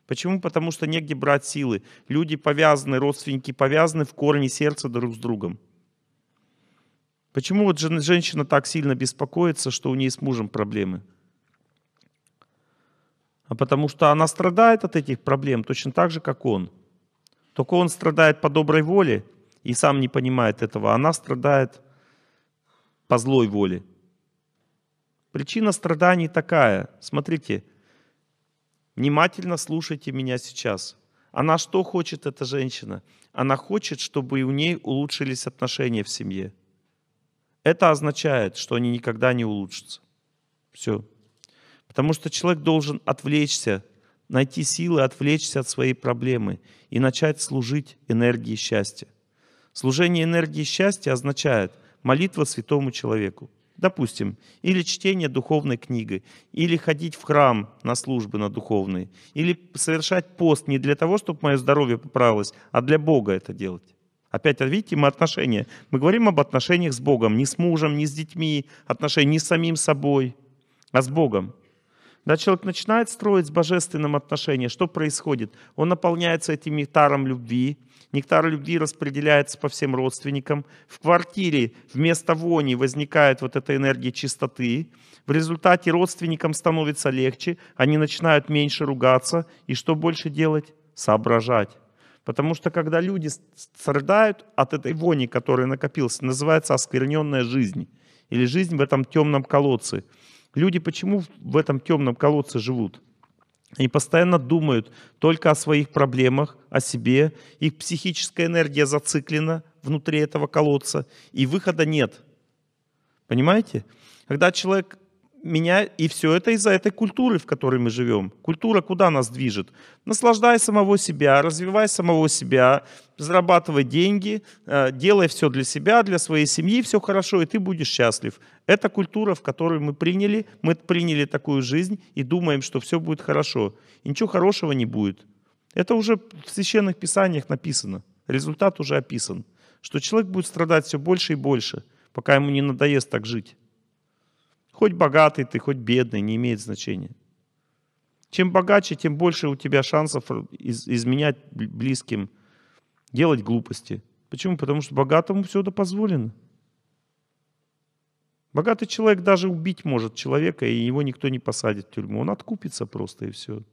Почему? Потому что негде брать силы. Люди повязаны, родственники повязаны в корне сердца друг с другом. Почему вот женщина так сильно беспокоится, что у нее с мужем проблемы? А потому что она страдает от этих проблем точно так же, как он. Только он страдает по доброй воле и сам не понимает этого. А она страдает по злой воле. Причина страданий такая. Смотрите, Внимательно слушайте меня сейчас. Она что хочет, эта женщина? Она хочет, чтобы у ней улучшились отношения в семье. Это означает, что они никогда не улучшатся. Все. Потому что человек должен отвлечься, найти силы отвлечься от своей проблемы и начать служить энергии счастья. Служение энергии счастья означает молитва святому человеку допустим, или чтение духовной книги, или ходить в храм на службы на духовные, или совершать пост не для того, чтобы мое здоровье поправилось, а для Бога это делать. Опять, а видите, мы отношения. Мы говорим об отношениях с Богом, не с мужем, не с детьми, отношения не с самим собой, а с Богом. Когда человек начинает строить с божественным отношением, что происходит? Он наполняется этим нектаром любви, нектар любви распределяется по всем родственникам. В квартире вместо вони возникает вот эта энергия чистоты. В результате родственникам становится легче, они начинают меньше ругаться. И что больше делать? Соображать. Потому что когда люди страдают от этой вони, которая накопилась, называется оскверненная жизнь. Или жизнь в этом темном колодце – Люди почему в этом темном колодце живут? и постоянно думают только о своих проблемах, о себе. Их психическая энергия зациклена внутри этого колодца, и выхода нет. Понимаете? Когда человек меня, и все это из-за этой культуры, в которой мы живем. Культура куда нас движет? Наслаждай самого себя, развивай самого себя, зарабатывай деньги, э, делай все для себя, для своей семьи, все хорошо, и ты будешь счастлив. Это культура, в которую мы приняли, мы приняли такую жизнь и думаем, что все будет хорошо. И ничего хорошего не будет. Это уже в священных писаниях написано, результат уже описан, что человек будет страдать все больше и больше, пока ему не надоест так жить. Хоть богатый ты, хоть бедный, не имеет значения. Чем богаче, тем больше у тебя шансов из- изменять близким, делать глупости. Почему? Потому что богатому все это позволено. Богатый человек даже убить может человека, и его никто не посадит в тюрьму. Он откупится просто и все.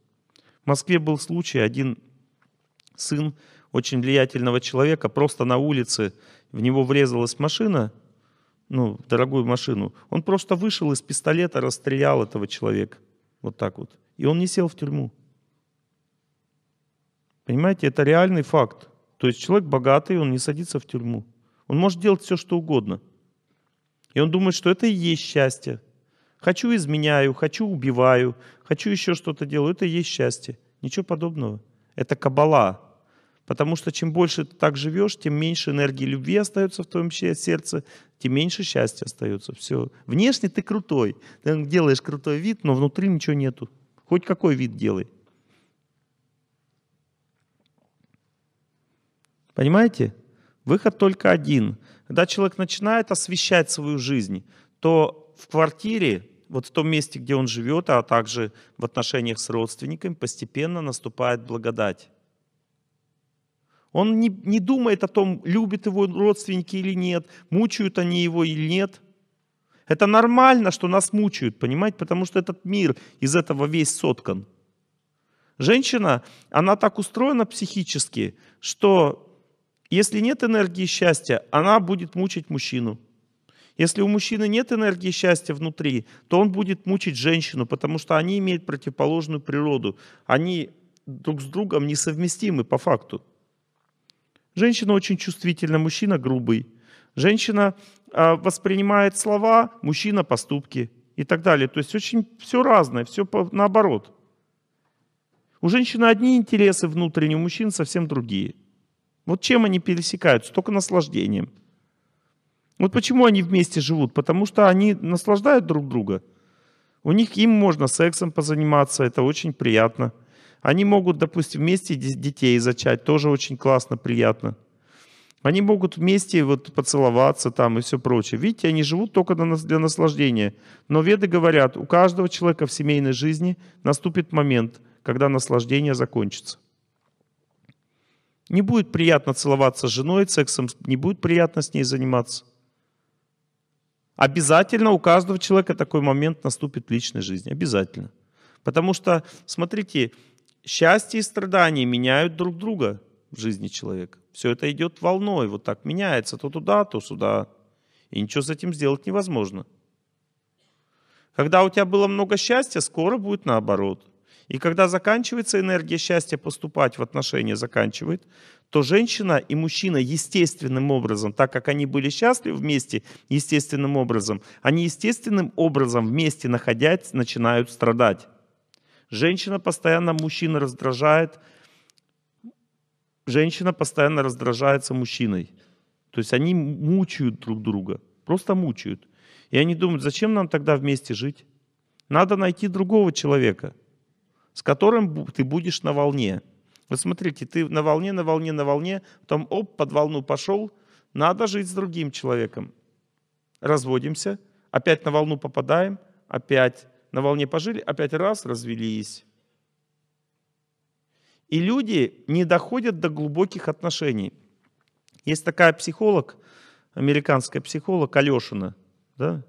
В Москве был случай, один сын очень влиятельного человека просто на улице, в него врезалась машина, ну, дорогую машину. Он просто вышел из пистолета, расстрелял этого человека. Вот так вот. И он не сел в тюрьму. Понимаете, это реальный факт. То есть человек богатый, он не садится в тюрьму. Он может делать все, что угодно. И он думает, что это и есть счастье. Хочу изменяю, хочу убиваю, хочу еще что-то делаю. Это и есть счастье. Ничего подобного. Это кабала. Потому что чем больше ты так живешь, тем меньше энергии любви остается в твоем сердце, тем меньше счастья остается. Все. Внешне ты крутой. Ты делаешь крутой вид, но внутри ничего нету. Хоть какой вид делай. Понимаете? Выход только один. Когда человек начинает освещать свою жизнь, то в квартире, вот в том месте, где он живет, а также в отношениях с родственниками, постепенно наступает благодать. Он не, не думает о том, любят его родственники или нет, мучают они его или нет. Это нормально, что нас мучают, понимаете, потому что этот мир из этого весь соткан. Женщина, она так устроена психически, что если нет энергии счастья, она будет мучить мужчину. Если у мужчины нет энергии счастья внутри, то он будет мучить женщину, потому что они имеют противоположную природу. Они друг с другом несовместимы по факту. Женщина очень чувствительна, мужчина грубый. Женщина э, воспринимает слова, мужчина поступки и так далее. То есть очень все разное, все по, наоборот. У женщины одни интересы внутренние, у мужчин совсем другие. Вот чем они пересекаются? Только наслаждением. Вот почему они вместе живут? Потому что они наслаждают друг друга. У них им можно сексом позаниматься, это очень приятно. Они могут, допустим, вместе детей зачать, тоже очень классно, приятно. Они могут вместе вот поцеловаться там и все прочее. Видите, они живут только для наслаждения. Но веды говорят, у каждого человека в семейной жизни наступит момент, когда наслаждение закончится. Не будет приятно целоваться с женой, сексом не будет приятно с ней заниматься. Обязательно у каждого человека такой момент наступит в личной жизни. Обязательно. Потому что, смотрите, счастье и страдания меняют друг друга в жизни человека. Все это идет волной, вот так меняется то туда, то сюда. И ничего с этим сделать невозможно. Когда у тебя было много счастья, скоро будет наоборот. И когда заканчивается энергия счастья поступать в отношения, заканчивает, то женщина и мужчина естественным образом, так как они были счастливы вместе, естественным образом, они естественным образом вместе находясь начинают страдать. Женщина постоянно мужчина раздражает. Женщина постоянно раздражается мужчиной. То есть они мучают друг друга. Просто мучают. И они думают, зачем нам тогда вместе жить? Надо найти другого человека, с которым ты будешь на волне. Вот смотрите, ты на волне, на волне, на волне, потом оп, под волну пошел, надо жить с другим человеком. Разводимся, опять на волну попадаем, опять на волне пожили, опять раз, развелись. И люди не доходят до глубоких отношений. Есть такая психолог, американская психолог Алешина, да?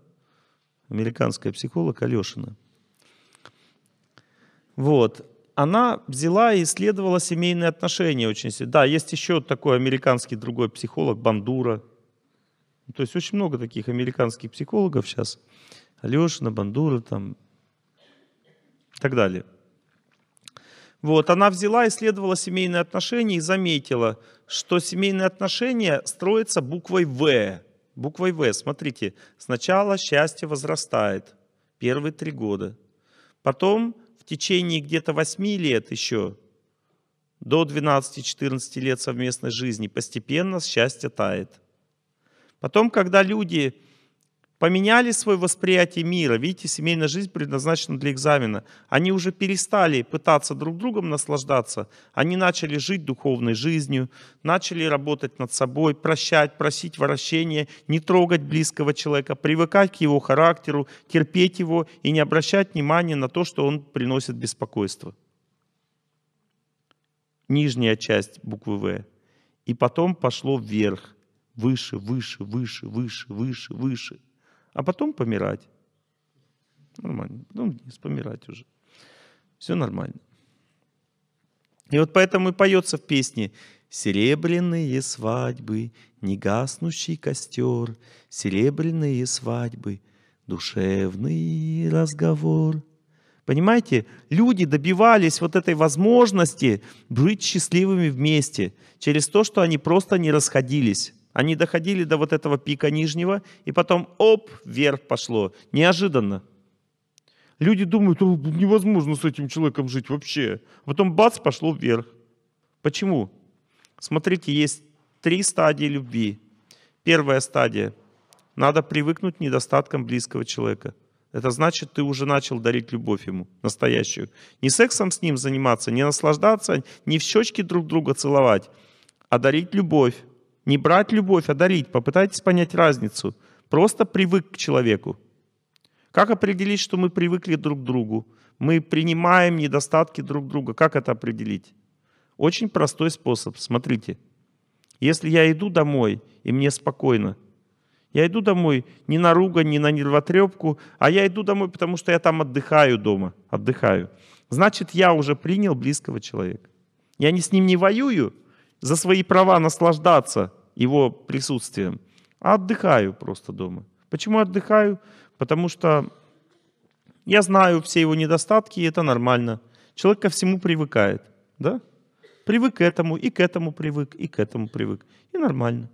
Американская психолог Алешина. Вот. Она взяла и исследовала семейные отношения очень сильно. Да, есть еще такой американский другой психолог, Бандура. То есть очень много таких американских психологов сейчас. Алешина, Бандура, там, и так далее. Вот, она взяла, исследовала семейные отношения и заметила, что семейные отношения строятся буквой «В». Буквой «В», смотрите, сначала счастье возрастает, первые три года. Потом в течение где-то восьми лет еще, до 12-14 лет совместной жизни, постепенно счастье тает. Потом, когда люди поменяли свое восприятие мира. Видите, семейная жизнь предназначена для экзамена. Они уже перестали пытаться друг другом наслаждаться. Они начали жить духовной жизнью, начали работать над собой, прощать, просить вращения, не трогать близкого человека, привыкать к его характеру, терпеть его и не обращать внимания на то, что он приносит беспокойство. Нижняя часть буквы «В». И потом пошло вверх, выше, выше, выше, выше, выше, выше а потом помирать. Нормально. Потом ну, вниз помирать уже. Все нормально. И вот поэтому и поется в песне «Серебряные свадьбы, не гаснущий костер, серебряные свадьбы, душевный разговор». Понимаете, люди добивались вот этой возможности быть счастливыми вместе через то, что они просто не расходились. Они доходили до вот этого пика нижнего, и потом оп, вверх пошло. Неожиданно. Люди думают, невозможно с этим человеком жить вообще. Потом бац, пошло вверх. Почему? Смотрите, есть три стадии любви. Первая стадия. Надо привыкнуть к недостаткам близкого человека. Это значит, ты уже начал дарить любовь ему, настоящую. Не сексом с ним заниматься, не наслаждаться, не в щечки друг друга целовать, а дарить любовь. Не брать любовь, а дарить. Попытайтесь понять разницу. Просто привык к человеку. Как определить, что мы привыкли друг к другу? Мы принимаем недостатки друг друга. Как это определить? Очень простой способ. Смотрите. Если я иду домой, и мне спокойно, я иду домой не на ругань, не на нервотрепку, а я иду домой, потому что я там отдыхаю дома, отдыхаю. Значит, я уже принял близкого человека. Я не с ним не воюю, за свои права наслаждаться его присутствием, а отдыхаю просто дома. Почему отдыхаю? Потому что я знаю все его недостатки, и это нормально. Человек ко всему привыкает, да? Привык к этому, и к этому привык, и к этому привык. И нормально.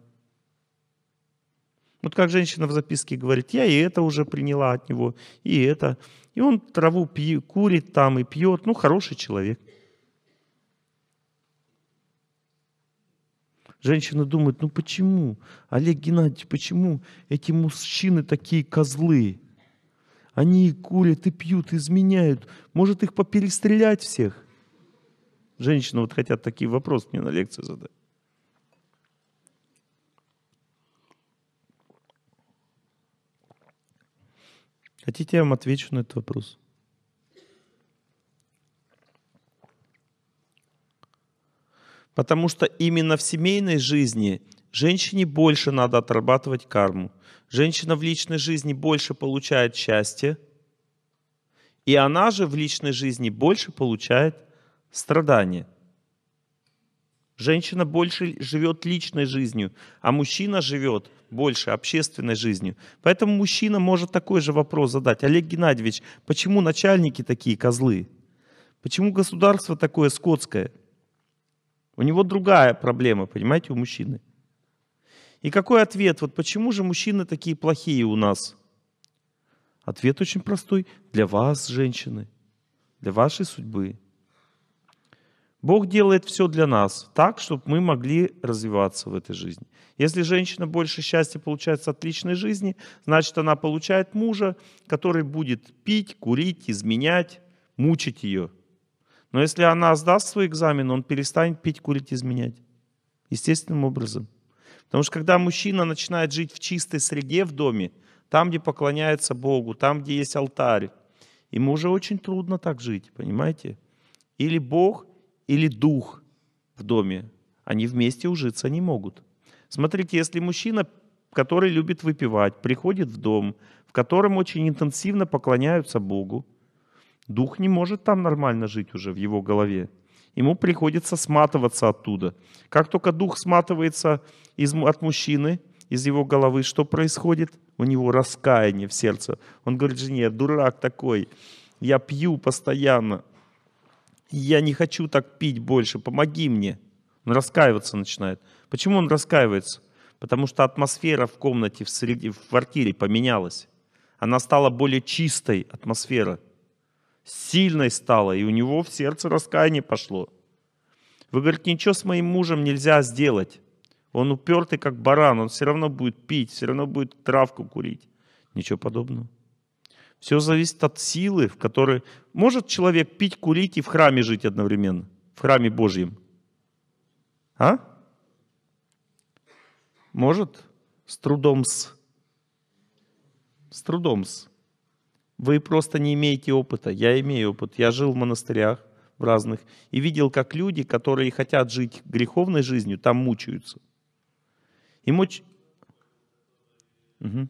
Вот как женщина в записке говорит, я и это уже приняла от него, и это. И он траву пьет, курит там и пьет. Ну, хороший человек. Женщина думает, ну почему, Олег Геннадьевич, почему эти мужчины такие козлы? Они и курят и пьют, и изменяют. Может их поперестрелять всех? Женщины вот хотят такие вопросы мне на лекции задать. Хотите, я вам отвечу на этот вопрос? Потому что именно в семейной жизни женщине больше надо отрабатывать карму. Женщина в личной жизни больше получает счастье, и она же в личной жизни больше получает страдания. Женщина больше живет личной жизнью, а мужчина живет больше общественной жизнью. Поэтому мужчина может такой же вопрос задать. Олег Геннадьевич, почему начальники такие козлы? Почему государство такое скотское? У него другая проблема, понимаете, у мужчины. И какой ответ? Вот почему же мужчины такие плохие у нас? Ответ очень простой. Для вас, женщины, для вашей судьбы. Бог делает все для нас так, чтобы мы могли развиваться в этой жизни. Если женщина больше счастья получается от личной жизни, значит, она получает мужа, который будет пить, курить, изменять, мучить ее – но если она сдаст свой экзамен, он перестанет пить, курить, изменять. Естественным образом. Потому что когда мужчина начинает жить в чистой среде в доме, там, где поклоняется Богу, там, где есть алтарь, ему уже очень трудно так жить, понимаете? Или Бог, или дух в доме. Они вместе ужиться не могут. Смотрите, если мужчина, который любит выпивать, приходит в дом, в котором очень интенсивно поклоняются Богу, Дух не может там нормально жить уже в его голове. Ему приходится сматываться оттуда. Как только дух сматывается из, от мужчины, из его головы, что происходит? У него раскаяние в сердце. Он говорит жене, дурак такой, я пью постоянно, я не хочу так пить больше, помоги мне. Он раскаиваться начинает. Почему он раскаивается? Потому что атмосфера в комнате, в, среде, в квартире поменялась. Она стала более чистой, атмосфера сильной стала, и у него в сердце раскаяние пошло. Вы говорите, ничего с моим мужем нельзя сделать. Он упертый, как баран, он все равно будет пить, все равно будет травку курить. Ничего подобного. Все зависит от силы, в которой... Может человек пить, курить и в храме жить одновременно? В храме Божьем? А? Может? С трудом-с. С трудом-с. Вы просто не имеете опыта. Я имею опыт. Я жил в монастырях в разных и видел, как люди, которые хотят жить греховной жизнью, там мучаются. И муч... Угу.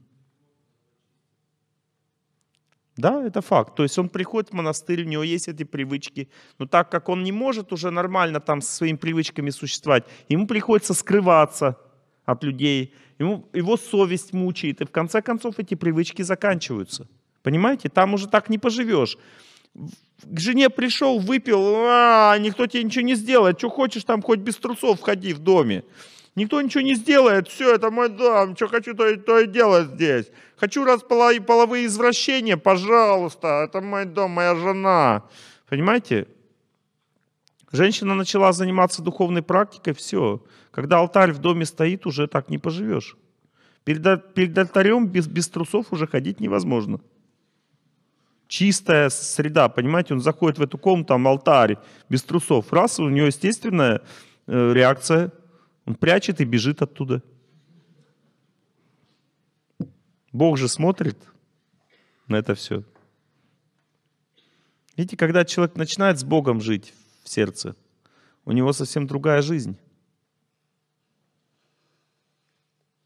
Да, это факт. То есть он приходит в монастырь, у него есть эти привычки, но так как он не может уже нормально там со своими привычками существовать, ему приходится скрываться от людей, ему, его совесть мучает, и в конце концов эти привычки заканчиваются. Понимаете, там уже так не поживешь. К жене пришел, выпил, а, никто тебе ничего не сделает. Что хочешь, там хоть без трусов входи в доме. Никто ничего не сделает, все, это мой дом, что хочу, то, и, то и делать здесь. Хочу раз половые извращения, пожалуйста, это мой дом, моя жена. Понимаете? Женщина начала заниматься духовной практикой, все. Когда алтарь в доме стоит, уже так не поживешь. Перед, перед алтарем без, без трусов уже ходить невозможно чистая среда, понимаете, он заходит в эту комнату, там алтарь, без трусов, раз, у него естественная э, реакция, он прячет и бежит оттуда. Бог же смотрит на это все. Видите, когда человек начинает с Богом жить в сердце, у него совсем другая жизнь.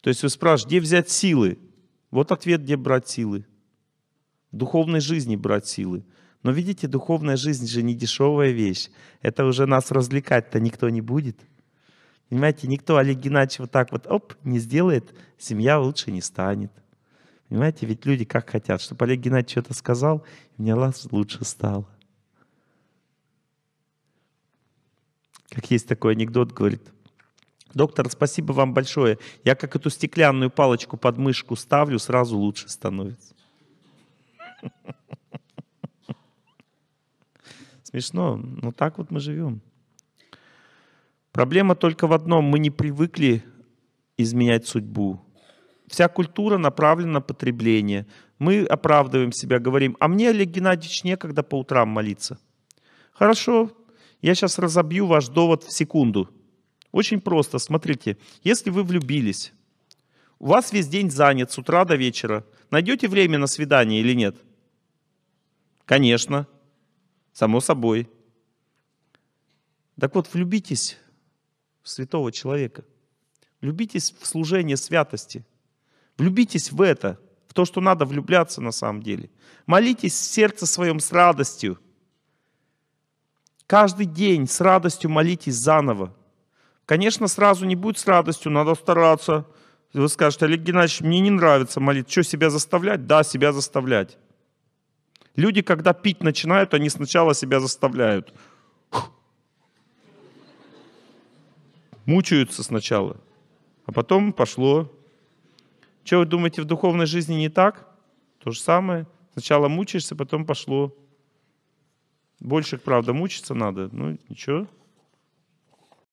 То есть вы спрашиваете, где взять силы? Вот ответ, где брать силы – духовной жизни брать силы. Но видите, духовная жизнь же не дешевая вещь. Это уже нас развлекать-то никто не будет. Понимаете, никто Олег Геннадьевич вот так вот, оп, не сделает, семья лучше не станет. Понимаете, ведь люди как хотят, чтобы Олег Геннадьевич что-то сказал, и мне лучше стало. Как есть такой анекдот, говорит, доктор, спасибо вам большое. Я как эту стеклянную палочку под мышку ставлю, сразу лучше становится. Смешно, но так вот мы живем. Проблема только в одном, мы не привыкли изменять судьбу. Вся культура направлена на потребление. Мы оправдываем себя, говорим, а мне, Олег Геннадьевич, некогда по утрам молиться. Хорошо, я сейчас разобью ваш довод в секунду. Очень просто, смотрите, если вы влюбились, у вас весь день занят с утра до вечера, найдете время на свидание или нет – Конечно, само собой. Так вот, влюбитесь в святого человека. Влюбитесь в служение святости. Влюбитесь в это, в то, что надо влюбляться на самом деле. Молитесь в сердце своем с радостью. Каждый день с радостью молитесь заново. Конечно, сразу не будет с радостью, надо стараться. Вы скажете, Олег Геннадьевич, мне не нравится молиться. Что, себя заставлять? Да, себя заставлять. Люди, когда пить начинают, они сначала себя заставляют. Мучаются сначала, а потом пошло. Что вы думаете, в духовной жизни не так? То же самое. Сначала мучаешься, потом пошло. Больше, правда, мучиться надо. Ну, ничего.